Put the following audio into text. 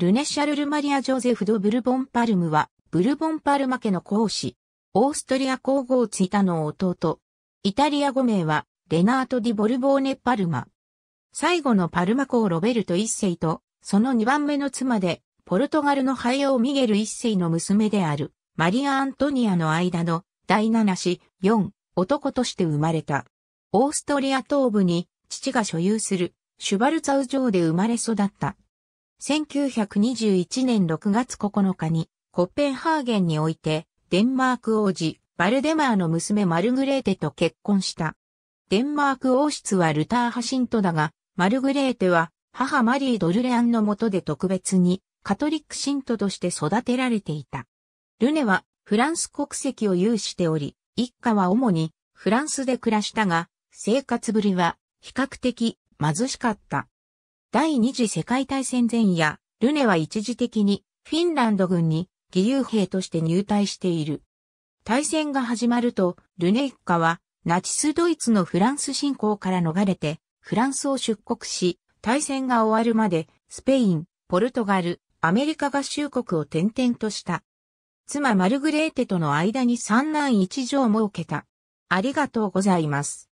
ルネ・シャルル・マリア・ジョゼフ・ド・ブルボン・パルムは、ブルボン・パルマ家の公子、オーストリア皇后ツイタの弟。イタリア語名は、レナート・ディ・ボルボーネ・パルマ。最後のパルマ公ロベルト一世と、その2番目の妻で、ポルトガルのハエオ・ミゲル一世の娘である、マリア・アントニアの間の、第七子、4、男として生まれた。オーストリア東部に、父が所有する、シュバルツァウ城で生まれ育った。1921年6月9日に、コッペンハーゲンにおいて、デンマーク王子、バルデマーの娘マルグレーテと結婚した。デンマーク王室はルター・ハシントだが、マルグレーテは母マリー・ドルレアンの下で特別にカトリック信徒として育てられていた。ルネはフランス国籍を有しており、一家は主にフランスで暮らしたが、生活ぶりは比較的貧しかった。第二次世界大戦前夜、ルネは一時的にフィンランド軍に義勇兵として入隊している。大戦が始まると、ルネ一家はナチスドイツのフランス侵攻から逃れて、フランスを出国し、大戦が終わるまで、スペイン、ポルトガル、アメリカ合衆国を転々とした。妻マルグレーテとの間に三男一女を設けた。ありがとうございます。